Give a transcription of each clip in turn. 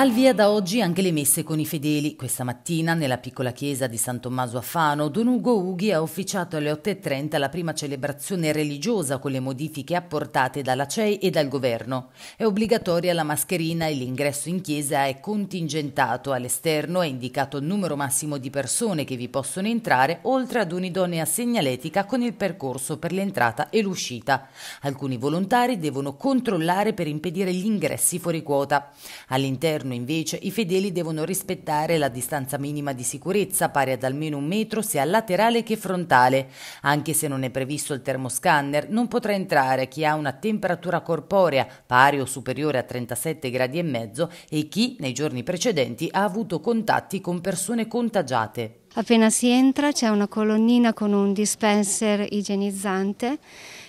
Al via da oggi anche le messe con i fedeli. Questa mattina, nella piccola chiesa di San Tommaso a Fano, Don Ugo Ughi ha officiato alle 8.30 la prima celebrazione religiosa con le modifiche apportate dalla CEI e dal governo. È obbligatoria la mascherina e l'ingresso in chiesa è contingentato. All'esterno è indicato il numero massimo di persone che vi possono entrare, oltre ad un'idonea segnaletica con il percorso per l'entrata e l'uscita. Alcuni volontari devono controllare per impedire gli ingressi fuori quota. All'interno All'interno invece i fedeli devono rispettare la distanza minima di sicurezza pari ad almeno un metro sia laterale che frontale. Anche se non è previsto il termoscanner, non potrà entrare chi ha una temperatura corporea pari o superiore a 37 gradi e mezzo e chi nei giorni precedenti ha avuto contatti con persone contagiate. Appena si entra c'è una colonnina con un dispenser igienizzante.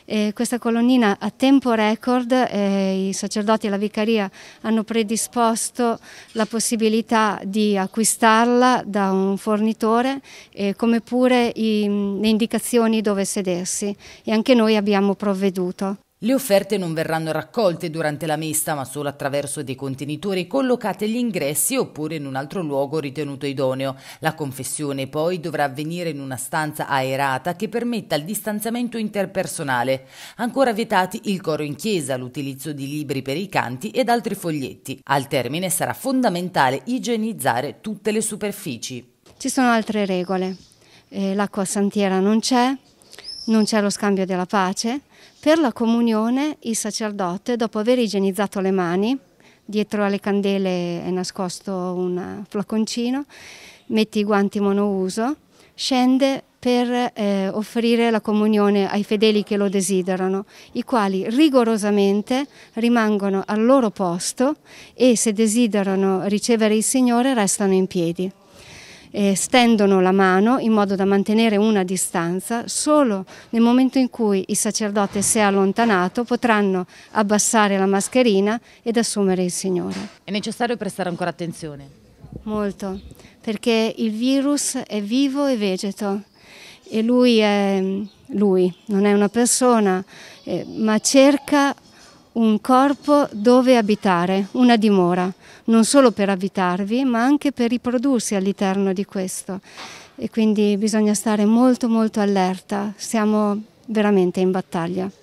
E questa colonnina a tempo record, eh, i sacerdoti e la vicaria hanno predisposto la possibilità di acquistarla da un fornitore, eh, come pure i, le indicazioni dove sedersi e anche noi abbiamo provveduto. Le offerte non verranno raccolte durante la messa, ma solo attraverso dei contenitori collocati agli ingressi oppure in un altro luogo ritenuto idoneo. La confessione poi dovrà avvenire in una stanza aerata che permetta il distanziamento interpersonale. Ancora vietati il coro in chiesa, l'utilizzo di libri per i canti ed altri foglietti. Al termine sarà fondamentale igienizzare tutte le superfici. Ci sono altre regole. Eh, l'acqua santiera non c'è, non c'è lo scambio della pace. Per la comunione il sacerdote, dopo aver igienizzato le mani, dietro alle candele è nascosto un flaconcino, mette i guanti monouso, scende per eh, offrire la comunione ai fedeli che lo desiderano, i quali rigorosamente rimangono al loro posto e se desiderano ricevere il Signore restano in piedi eh, stendono la mano in modo da mantenere una distanza, solo nel momento in cui il sacerdote si è allontanato potranno abbassare la mascherina ed assumere il Signore. È necessario prestare ancora attenzione? Molto, perché il virus è vivo e vegeto e lui, è, lui non è una persona, eh, ma cerca un corpo dove abitare, una dimora, non solo per abitarvi, ma anche per riprodursi all'interno di questo. E quindi bisogna stare molto molto allerta, siamo veramente in battaglia.